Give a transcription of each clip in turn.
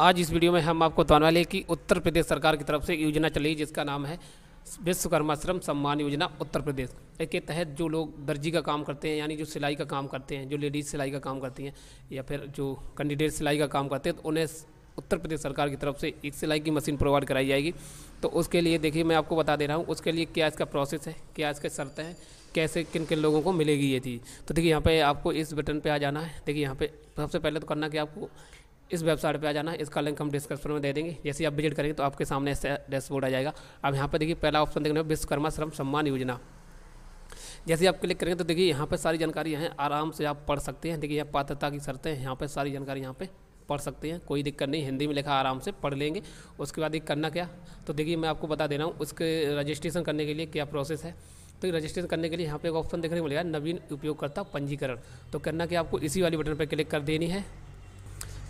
आज इस वीडियो में हम आपको बताने वाले हैं कि उत्तर प्रदेश सरकार की तरफ से योजना चली जिसका नाम है विश्वकर्मा श्रम सम्मान योजना उत्तर प्रदेश इसके तहत जो लोग दर्जी का काम करते हैं यानी जो सिलाई का काम करते हैं जो लेडीज़ सिलाई का काम करती हैं या फिर जो कैंडिडेट सिलाई का काम करते हैं तो उन्हें उत्तर प्रदेश सरकार की तरफ से एक सिलाई की मशीन प्रोवाइड कराई जाएगी तो उसके लिए देखिए मैं आपको बता दे रहा हूँ उसके लिए क्या इसका प्रोसेस है क्या इसके शर्तें हैं कैसे किन किन लोगों को मिलेगी ये चीज़ तो देखिए यहाँ पे आपको इस बटन पे आ जाना है देखिए यहाँ पे सबसे पहले तो करना कि आपको इस वेबसाइट पे आ जाना इसका लिंक हम डिस्क्रिप्शन में दे देंगे जैसे आप विजिट करेंगे तो आपके सामने ऐसे डैशबोर्ड आ जाएगा अब यहाँ पर देखिए पहला ऑप्शन देखने विश्वकर्मा श्रम सम्मान योजना जैसे आप क्लिक करेंगे तो देखिए यहाँ पर सारी जानकारी है आराम से आप पढ़ सकते हैं देखिए यहाँ पात्रता की शर्तें यहाँ पर सारी जानकारी यहाँ पर पढ़ सकते हैं कोई दिक्कत नहीं हिंदी में लिखा आराम से पढ़ लेंगे उसके बाद ये करना क्या तो देखिए मैं आपको बता दे रहा हूँ उसके रजिस्ट्रेशन करने के लिए क्या प्रोसेस है तो रजिस्ट्रेशन करने के लिए यहाँ पे एक ऑप्शन देखने को मिलेगा नवीन उपयोगकर्ता पंजीकरण तो करना कि आपको इसी वाली बटन पर क्लिक कर देनी है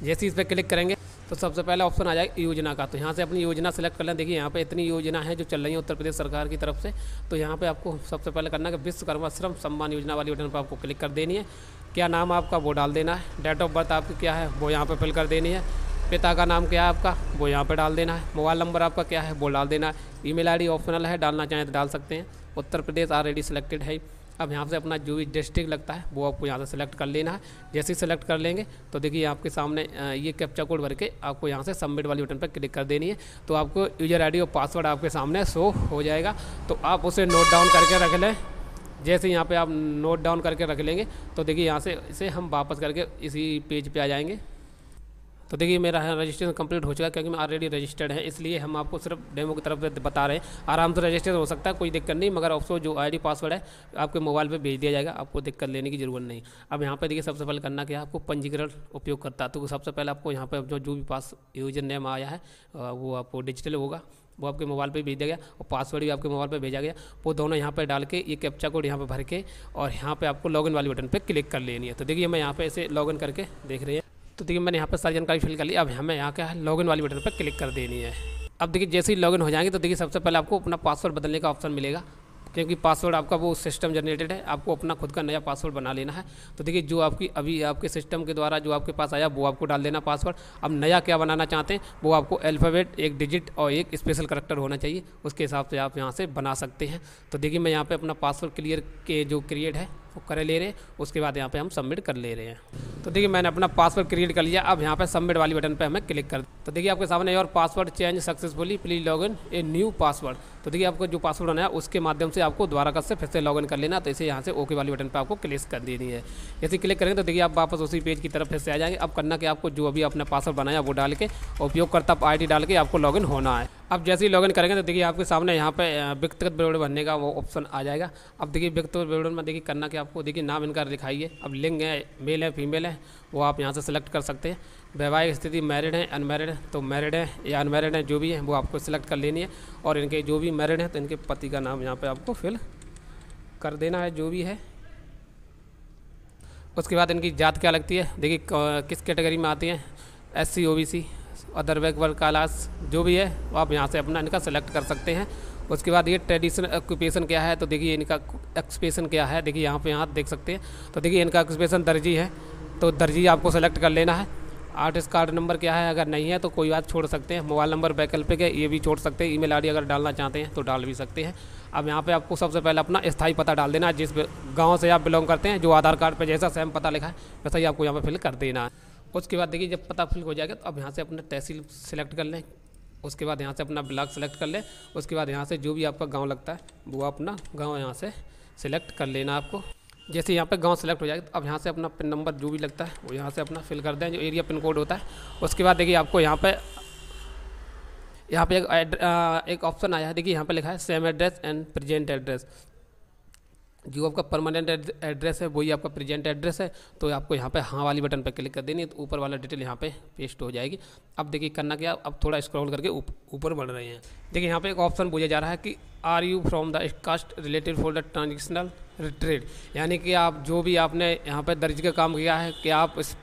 जैसे इस पर क्लिक करेंगे तो सबसे पहले ऑप्शन आ जाएगा योजना का तो यहाँ से अपनी योजना सेलेक्ट कर लें देखिए यहाँ पे इतनी योजना है जो चल रही है उत्तर प्रदेश सरकार की तरफ से तो यहाँ पे आपको सबसे पहले करना है कि विश्वकर्मा श्रम सम्मान योजना वाली बटन पर आपको क्लिक कर देनी है क्या नाम आपका वो डाल देना है डेट ऑफ बर्थ आपकी क्या है वो यहाँ पर फिल कर देनी है पिता का नाम क्या है आपका वो यहाँ पर डाल देना है मोबाइल नंबर आपका क्या है वो डाल देना है ई मेल ऑप्शनल है डालना चाहें तो डाल सकते हैं उत्तर प्रदेश ऑलरेडी सेलेक्टेड है अब यहाँ से अपना जो भी डिस्ट्रिक्ट लगता है वो आपको यहाँ से सेलेक्ट कर लेना है जैसे ही सिलेक्ट कर लेंगे तो देखिए आपके सामने ये कैप्चा कोड भर के आपको यहाँ से सबमिट वाली बटन पर क्लिक कर देनी है तो आपको यूजर आई और पासवर्ड आपके सामने शो हो जाएगा तो आप उसे नोट डाउन करके रख लें जैसे यहाँ पे आप नोट डाउन करके रख लेंगे तो देखिए यहाँ से इसे हम वापस करके इसी पेज पे आ जाएंगे तो देखिए मेरा रजिस्ट्रेशन कंप्लीट हो चुका है क्योंकि मैं ऑलरेडी रजिस्टर्ड है इसलिए हम आपको सिर्फ डेमो की तरफ से बता रहे हैं आराम से रजिस्टर हो सकता है कोई दिक्कत नहीं मगर ऑफसो जो आईडी पासवर्ड है आपके मोबाइल पर भेज दिया जाएगा आपको दिक्कत लेने की जरूरत नहीं अब यहाँ पर देखिए सबसे पहले करना क्या आपको पंजीकरण उपयोग करता तो सबसे पहले आपको यहाँ पर जो जो भी पास यूजर नेम आया है वो आपको डिजिटल होगा वो आपके मोबाइल पे भेज दिया गया और पासवर्ड भी आपके मोबाइल पे भेजा गया वो दोनों यहाँ पे डाल के ये कैप्चा कोड यहाँ पे भर के और यहाँ पे आपको लॉगिन वाले बटन पे क्लिक कर लेनी है तो देखिए मैं यहाँ पे ऐसे लॉगिन करके देख रही है तो देखिए मैंने यहाँ पर सारी जानकारी फिल कर ली अब हमें यहाँ का है लॉगिन वाली बटन पर क्लिक कर देनी है अब देखिए जैसे ही लॉगिन हो जाएंगे तो देखिए सबसे पहले आपको अपना पासवर्ड बदलने का ऑप्शन मिलेगा क्योंकि पासवर्ड आपका वो सिस्टम जनरेटेड है आपको अपना खुद का नया पासवर्ड बना लेना है तो देखिए जो आपकी अभी आपके सिस्टम के द्वारा जो आपके पास आया वो आपको डाल देना पासवर्ड अब नया क्या बनाना चाहते हैं वो आपको अल्फ़ाबेट एक डिजिट और एक स्पेशल करेक्टर होना चाहिए उसके हिसाब से आप यहाँ से बना सकते हैं तो देखिए मैं यहाँ पर अपना पासवर्ड क्लियर के जो क्रिएट है वो कर ले रहे उसके बाद यहाँ पे हम सबमिट कर ले रहे हैं तो देखिए मैंने अपना पासवर्ड क्रिएट कर लिया अब यहाँ पे सबमिट वाली बटन पे हमें क्लिक कर तो देखिए आपके सामने और password change successfully please log in a new password तो देखिए आपको जो पासवर्ड बनाया उसके माध्यम से आपको द्वारा कर से फिर से लॉगिन कर लेना तो इसे यहाँ से ओके वाली बटन पर आपको क्लिक कर देनी है जैसे क्लिक करेंगे तो देखिए आप वापस उसी पेज की तरफ फिर से आ जाएंगे अब करना कि आपको जो अभी अपना पासवर्ड बनाया वो डाल के उपयोगकर्ता आई डाल के आपको लॉगिन होना है अब जैसे ही लॉगिन करेंगे तो देखिए आपके सामने यहाँ पे व्यक्तिगत विवरण भरने का वो ऑप्शन आ जाएगा अब देखिए व्यक्तिगत विवरण में देखिए करना कि आपको देखिए नाम इनका लिखाइए अब लिंग है मेल है फीमेल है वो आप यहाँ से सेलेक्ट कर सकते हैं वैवाहिक स्थिति मैरिड है अनमैरिड है तो मैरिड हैं या अनमैरिड हैं जो भी हैं वो आपको सिलेक्ट कर लेनी है और इनके जो भी मैरिड हैं तो इनके पति का नाम यहाँ पे आपको फिल कर देना है जो भी है उसके बाद इनकी जात क्या लगती है देखिए किस कैटेगरी में आती हैं S C O B C other वैक वर्ग क्लास जो भी है वो आप यहाँ से अपना इनका सेलेक्ट कर सकते हैं उसके बाद ये ट्रेडिशनल ऑक्यूपेशन क्या है तो देखिए इनका एक्सपेशन क्या है देखिए यहाँ पे यहाँ देख सकते हैं तो देखिए इनका ऑक्यूपेशन दर्जी है तो दर्जी आपको सेलेक्ट कर लेना है आठ इस कार्ड नंबर क्या है अगर नहीं है तो कोई बात छोड़ सकते हैं मोबाइल नंबर वैकल्पिक है ये भी छोड़ सकते हैं ईमेल आईडी अगर डालना चाहते हैं तो डाल भी सकते हैं अब यहाँ पे आपको सबसे पहले अपना स्थायी पता डाल देना जिस गांव से आप बिलोंग करते हैं जो आधार कार्ड पर जैसा सेम पता लिखा है वैसा ही आपको यहाँ पर फिल कर देना है उसके बाद देखिए जब पता फिल हो जाएगा तो अब यहाँ से अपना तहसील सेलेक्ट कर लें उसके बाद यहाँ से अपना ब्लॉक सेलेक्ट कर लें उसके बाद यहाँ से जो भी आपका गाँव लगता है वो अपना गाँव यहाँ से सिलेक्ट कर लेना आपको जैसे यहाँ पे गांव सेलेक्ट हो जाएगा तो अब यहाँ से अपना पिन नंबर जो भी लगता है वो यहाँ से अपना फिल कर दें जो एरिया पिन कोड होता है उसके बाद देखिए आपको यहाँ पे यहाँ पे एक एक ऑप्शन आया है देखिए यहाँ पे लिखा है same address and present address जो आपका परमानेंट एड्रेस है वही आपका प्रेजेंट एड्रेस है तो आपको यहाँ पे हाँ वाली बटन पर क्लिक कर देनी है तो ऊपर वाला डिटेल यहाँ पे पेस्ट हो जाएगी अब देखिए करना क्या अब थोड़ा स्क्रॉल करके ऊपर बढ़ रहे हैं देखिए यहाँ पे एक ऑप्शन बोझा जा रहा है कि are you from the caste related for the transactional trade यानी कि आप जो भी आपने यहाँ पर दर्ज का काम किया है कि आप इस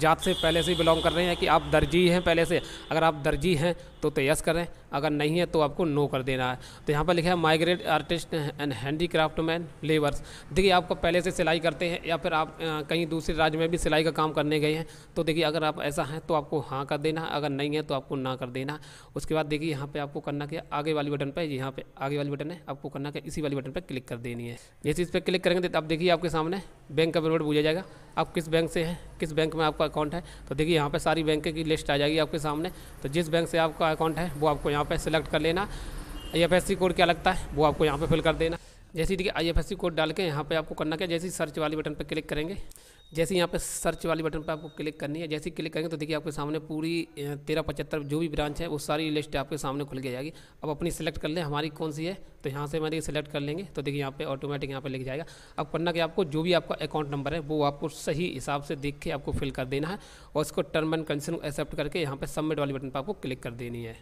जात से पहले से बिलोंग कर रहे हैं कि आप दर्जी हैं पहले से अगर आप दर्जी हैं तो तो यस करें अगर नहीं है तो आपको नो कर देना है तो यहाँ पर लिखा है migrate artist and handy craft man labours देखिए आपको पहले से सिलाई करते हैं या फिर आप कहीं दूसरे राज्य में भी सिलाई का काम करने गए हैं तो देखिए अगर आप ऐसा हैं तो आपको हाँ कर देना अगर नहीं है तो आपको ना कर देना उसके बाद देखिए यहाँ पर आपको करना क्या आगे वाली बटन पर यहाँ पर आगे वाली बटन है आपको करना क्या इसी वाली बटन पर क्लिक कर देनी है जैसे इस पर क्लिक करेंगे तो आप देखिए आपके सामने बैंक का पेमेंट पूछा जाएगा आप किस बैंक से हैं किस बैंक में आपका अकाउंट है तो देखिए यहाँ पर सारी बैंक की लिस्ट आ जाएगी आपके सामने तो जिस बैंक से आपका अकाउंट है वो आपको यहाँ पर सिलेक्ट कर लेना आई कोड क्या लगता है वो आपको यहाँ पर फिल कर देना जैसे देखिए आई कोड डाल के यहाँ पे आपको करना क्या जैसे सर्च वाले बटन पर क्लिक करेंगे जैसे यहाँ पे सर्च वाली बटन पर आपको क्लिक करनी है जैसे क्लिक करेंगे तो देखिए आपके सामने पूरी तेरह पचहत्तर जो भी ब्रांच है वो सारी लिस्ट आपके सामने खुल के जाएगी अब अपनी सेलेक्ट कर लें हमारी कौन सी है तो यहाँ से देखिए सिलेक्ट कर लेंगे तो देखिए यहाँ पे ऑटोमेटिक यहाँ पे लिख जाएगा अब करना कि आपको जो भी आपका अकाउंट नंबर है वो आपको सही हिसाब से देख के आपको फिल कर देना है और उसको टर्म एंड कंडीशन एक्सेप्ट करके यहाँ पर सबमिट वाली बटन पर आपको क्लिक कर देनी है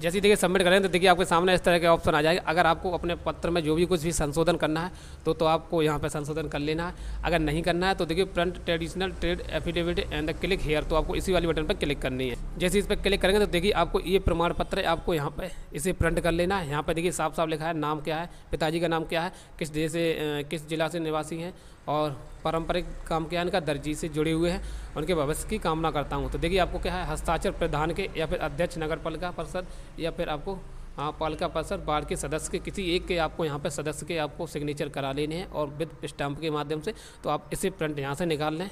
जैसे देखिए सबमिट करें तो देखिए आपके सामने इस तरह के ऑप्शन आ जाएगा अगर आपको अपने पत्र में जो भी कुछ भी संशोधन करना है तो, तो आपको यहाँ पर संशोधन कर लेना है अगर नहीं करना है तो देखिए print government traditional trade affidavit and the click here तो आपको इसी वाले बटन पर क्लिक करनी है जैसे इस पर क्लिक करेंगे तो देखिए आपको ये प्रमाण पत्र आपको यहाँ पर इसे प्रिंट कर लेना है यहाँ पर देखिए साफ साफ लिखा है नाम क्या है पिताजी का नाम क्या है किस देश से किस जिला से निवासी हैं और पारंपरिक काम क्या इनका दर्जी से जुड़े हुए हैं उनके भविष्य की कामना करता हूँ तो देखिए आपको क्या है हस्ताक्षर प्रधान के या फिर अध्यक्ष नगर पालिका परिषद या फिर आपको हाँ पालिका परिषद बार के सदस्य के किसी एक के आपको यहाँ पर सदस्य के आपको सिग्नेचर करा लेने हैं और विद स्टैंप के माध्यम से तो आप इसे प्रिंट यहाँ से निकाल लें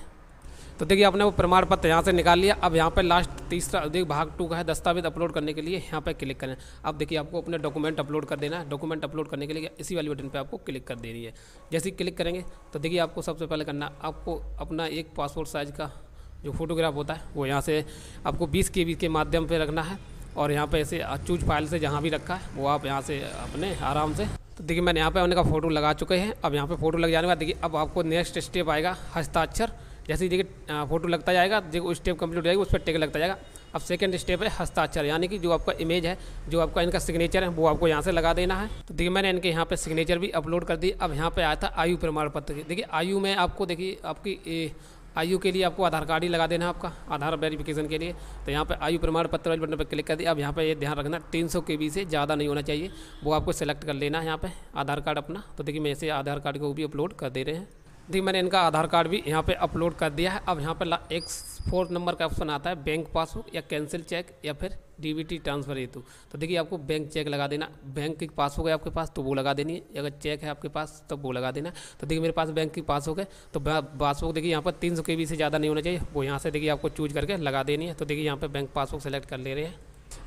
तो देखिए आपने वो प्रमाण पत्र यहाँ से निकाल लिया अब यहाँ पर लास्ट तीसरा देखिए भाग टू का है दस्तावेज अपलोड करने के लिए यहाँ पर क्लिक करें अब देखिए आपको अपने डॉक्यूमेंट अपलोड कर देना है डॉक्यूमेंट अपलोड करने के लिए इसी वाली बटन पर आपको क्लिक कर देनी है जैसे ही क्लिक करेंगे तो देखिए आपको सबसे पहले करना आपको अपना एक पासपोर्ट साइज़ का जो फोटोग्राफ होता है वो यहाँ से आपको बीस के के माध्यम पर रखना है और यहाँ पे ऐसे अचूज फाइल से जहाँ भी रखा है वो आप यहाँ से अपने आराम से तो देखिए मैंने यहाँ पे उनका फ़ोटो लगा चुके हैं अब यहाँ पे फ़ोटो लग जाने के बाद देखिए अब आपको नेक्स्ट स्टेप आएगा हस्ताक्षर जैसे देखिए फ़ोटो लगता जाएगा देखो स्टेप कम्प्लीट हो जाएगी उस पर टेक लगता जाएगा अब सेकेंड स्टेप है हस्ताक्षर यानी कि जो आपका इमेज है जो आपका इनका सिग्नेचर है वो आपको यहाँ से लगा देना है तो देखिए मैंने इनके यहाँ पर सिग्नेचर भी अपलोड कर दी अब यहाँ पर आया था आयु प्रमाण पत्र देखिए आयु में आपको देखिए आपकी आयु के लिए आपको आधार कार्ड ही लगा देना आपका आधार वेरिफिकेशन के लिए तो यहाँ पर आयु प्रमाण पत्र वाले बटन पर क्लिक कर दिया अब यहाँ पर ये ध्यान रखना तीन सौ के बी से ज़्यादा नहीं होना चाहिए वो आपको सेलेक्ट कर लेना है यहाँ पर आधार कार्ड अपना तो देखिए मैं ऐसे आधार कार्ड को भी अपलोड कर दे रहे हैं देखिए मैंने इनका आधार कार्ड भी यहाँ पे अपलोड कर दिया है अब यहाँ पे एक फोर्थ नंबर का ऑप्शन आता है बैंक पासबुक या कैंसिल चेक या फिर डीबीटी ट्रांसफर हेतु तो देखिए आपको बैंक चेक लगा देना बैंक की पासबुक है आपके पास तो वो लगा देनी है अगर चेक है आपके पास तो वो लगा देना तो देखिए मेरे पास बैंक की पासबुक है तो पासबुक देखिए यहाँ पर तीन सौ से ज़्यादा नहीं होना चाहिए वो यहाँ से देखिए आपको चूज करके लगा देनी है तो देखिए यहाँ पर बैंक पासबुक सेलेक्ट कर ले रहे हैं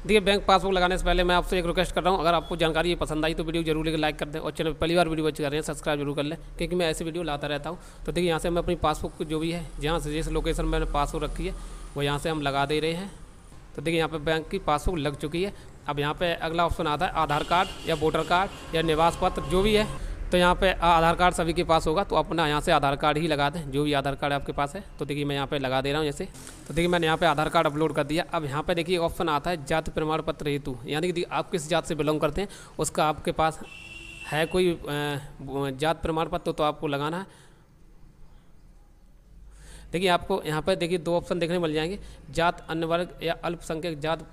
देखिए बैंक पासबुक लगाने से पहले मैं आपसे एक रिक्वेस्ट कर रहा हूँ अगर आपको जानकारी पसंद आई तो वीडियो जरूर लेकर लाइक कर दें और चैनल पहली बार वीडियो अच्छी कर रहे हैं सब्सक्राइब जरूर कर लें क्योंकि मैं ऐसे वीडियो लाता रहता हूँ तो देखिए यहाँ से मैं अपनी पासबुक जो भी है जहाँ से जिस लोकेशन मैंने पासबुक रखी है वो यहाँ से हम लगा दे रहे हैं तो देखिए यहाँ पर बैंक की पासबुक लग चुकी है अब यहाँ पर अगला ऑप्शन आता है आधार कार्ड या वोटर कार्ड या निवास पत्र जो भी है तो यहाँ पे आधार कार्ड सभी के पास होगा तो अपना यहाँ से आधार कार्ड ही लगा दें जो भी आधार कार्ड आपके पास है तो देखिए मैं यहाँ पे लगा दे रहा हूँ जैसे तो देखिए मैंने यहाँ पे आधार कार्ड अपलोड कर दिया अब यहाँ पे देखिए ऑप्शन आता है जाति प्रमाण पत्र हेतु यानी कि आप किस जात से बिलोंग करते हैं उसका आपके पास है कोई जात प्रमाण पत्र तो आपको लगाना है देखिए आपको यहाँ पर देखिए दो ऑप्शन देखने मिल जाएंगे जात अन्य वर्ग या अल्पसंख्यक जात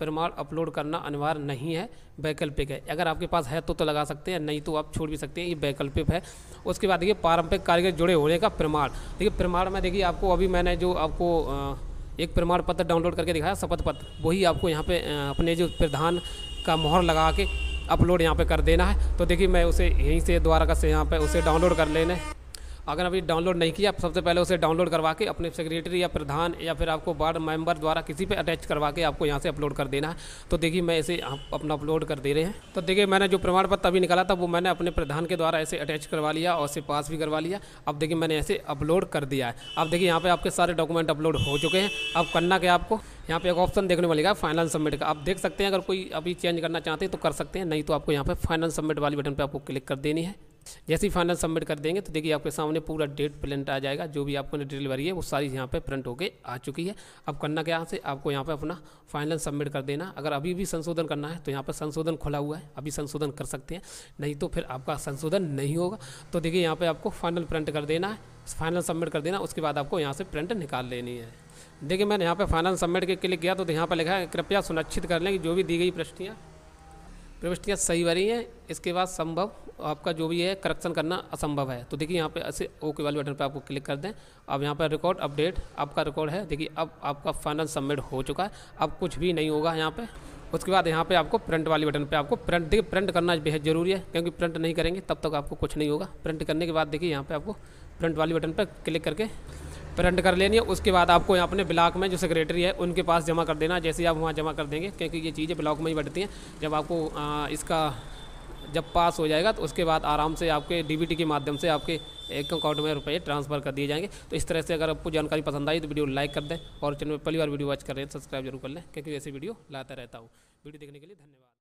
प्रमाण अपलोड करना अनिवार्य नहीं है वैकल्पिक है अगर आपके पास है तो तो लगा सकते हैं नहीं तो आप छोड़ भी सकते हैं ये वैकल्पिक है उसके बाद देखिए पारंपरिक कारीगर जुड़े होने का प्रमाण देखिए प्रमाण में देखिए आपको अभी मैंने जो आपको एक प्रमाण पत्र डाउनलोड करके दिखाया शपथ पत्र वही आपको यहाँ पर अपने जो प्रधान का मोहर लगा के अपलोड यहाँ पर कर देना है तो देखिए मैं उसे यहीं से द्वारा का से यहाँ पर उसे डाउनलोड कर लेना है अगर अभी डाउनलोड नहीं किया सबसे पहले उसे डाउनलोड करवा के अपने सेक्रेटरी या प्रधान या फिर आपको वार्ड मेंबर द्वारा किसी पे अटैच करवा के आपको यहाँ से अपलोड कर देना है तो देखिए मैं इसे अपना अपलोड कर दे रहे हैं तो देखिए मैंने जो प्रमाण पत्र अभी निकाला था वो मैंने अपने प्रधान के द्वारा ऐसे अटैच करवा लिया और उसे पास भी करवा लिया अब देखिए मैंने ऐसे अपलोड कर दिया है अब देखिए यहाँ पर आपके सारे डॉक्यूमेंट अपलोड हो चुके हैं अब करना क्या आपको यहाँ पे एक ऑप्शन देखने मिलेगा फाइनल सबमिट का आप देख सकते हैं अगर कोई अभी चेंज करना चाहते हैं तो कर सकते हैं नहीं तो आपको यहाँ पे फाइनल सबमिट वाली बटन पे आपको क्लिक कर देनी है जैसे ही फाइनल सबमिट कर देंगे तो देखिए आपके सामने पूरा डेट प्रिंट आ जाएगा जो भी आपको डिलीवरी है वो सारी यहाँ पर प्रिंट होकर आ चुकी है अब करना क्या से आपको यहाँ पर अपना फाइनल सबमिट कर देना अगर अभी भी संशोधन करना है तो यहाँ पर संशोधन खुला हुआ है अभी संशोधन कर सकते हैं नहीं तो फिर आपका संशोधन नहीं होगा तो देखिए यहाँ पर आपको फाइनल प्रिंट कर देना है फाइनल सबमिट कर देना उसके बाद आपको यहाँ से प्रिंट निकाल लेनी है देखिए मैंने यहाँ पर फाइनल सबमिट के क्लिक किया तो यहाँ पर लिखा है कृपया सुनिश्चित कर लें कि जो भी दी गई प्रश्नियाँ प्रविष्टियाँ सही भरी हैं इसके बाद संभव आपका जो भी है करेक्शन करना असंभव है तो देखिए यहाँ पे ऐसे ओके वाले बटन पर आपको क्लिक कर दें अब यहाँ पर रिकॉर्ड अपडेट आपका रिकॉर्ड है देखिए अब आपका फाइनल सबमिट हो चुका है अब कुछ भी नहीं होगा यहाँ पे उसके बाद यहाँ पे आपको प्रिंट वाली बटन पे आपको प्रिंट देखिए प्रिंट करना बेहद ज़रूरी है क्योंकि प्रिंट नहीं करेंगे तब तक आपको कुछ नहीं होगा प्रिंट करने के बाद देखिए यहाँ पर आपको प्रिंट वाली बटन पर क्लिक करके प्रिंट कर लेनी है उसके बाद आपको यहाँ अपने ब्लॉक में जो सेक्रेटरी है उनके पास जमा कर देना जैसे आप वहाँ जमा कर देंगे क्योंकि ये चीज़ें ब्लॉक में ही बढ़ती हैं जब आपको आ, इसका जब पास हो जाएगा तो उसके बाद आराम से आपके डी के माध्यम से आपके एक अकाउंट में रुपये ट्रांसफर कर दिए जाएंगे तो इस तरह से अगर आपको जानकारी पसंद आई तो वीडियो लाइक कर दें और चैनल में पहली बार वीडियो वॉच कर रहे हैं तो सब्सक्राइब जरूर कर लें क्योंकि ऐसी वीडियो लाता रहता हूँ वीडियो देखने के लिए धन्यवाद